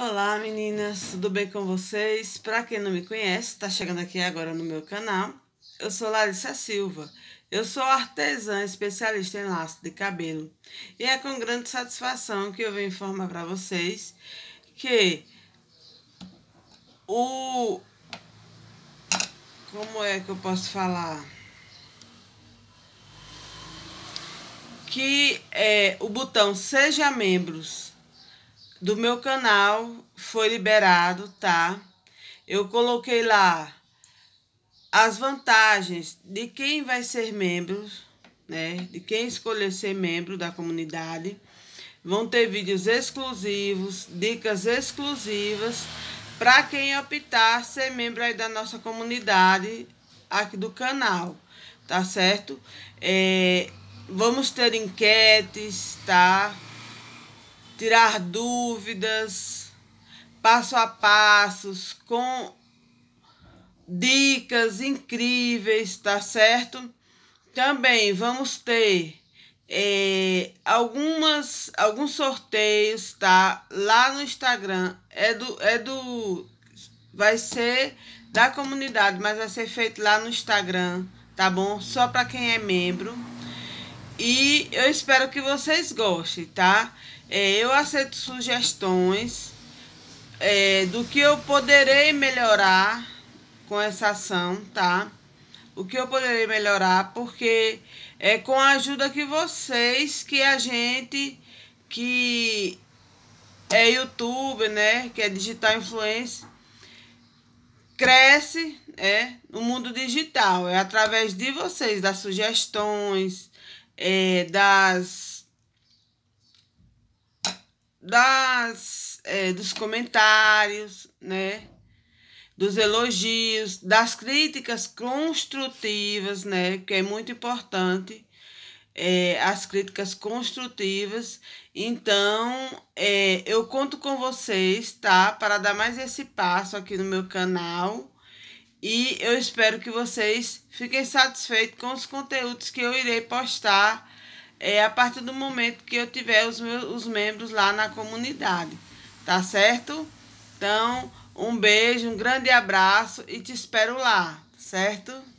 Olá meninas, tudo bem com vocês? Para quem não me conhece, está chegando aqui agora no meu canal, eu sou Larissa Silva, eu sou artesã especialista em laço de cabelo e é com grande satisfação que eu venho informar para vocês que o... como é que eu posso falar? Que é, o botão Seja Membros do meu canal foi liberado, tá? Eu coloquei lá as vantagens de quem vai ser membro, né? De quem escolher ser membro da comunidade. Vão ter vídeos exclusivos, dicas exclusivas para quem optar ser membro aí da nossa comunidade aqui do canal, tá certo? É, vamos ter enquetes, tá? tirar dúvidas, passo a passos, com dicas incríveis, tá certo? Também vamos ter é, algumas, alguns sorteios, tá? Lá no Instagram. É do, é do. Vai ser da comunidade, mas vai ser feito lá no Instagram, tá bom? Só para quem é membro. E eu espero que vocês gostem, tá? É, eu aceito sugestões é, do que eu poderei melhorar com essa ação, tá? O que eu poderei melhorar, porque é com a ajuda que vocês, que a gente, que é YouTube, né? Que é digital influencer, cresce é, no mundo digital. É através de vocês, das sugestões, é, das das, é, dos comentários, né? dos elogios, das críticas construtivas, né? que é muito importante. É, as críticas construtivas. Então, é, eu conto com vocês, tá? Para dar mais esse passo aqui no meu canal. E eu espero que vocês fiquem satisfeitos com os conteúdos que eu irei postar é, a partir do momento que eu tiver os, meus, os membros lá na comunidade, tá certo? Então, um beijo, um grande abraço e te espero lá, certo?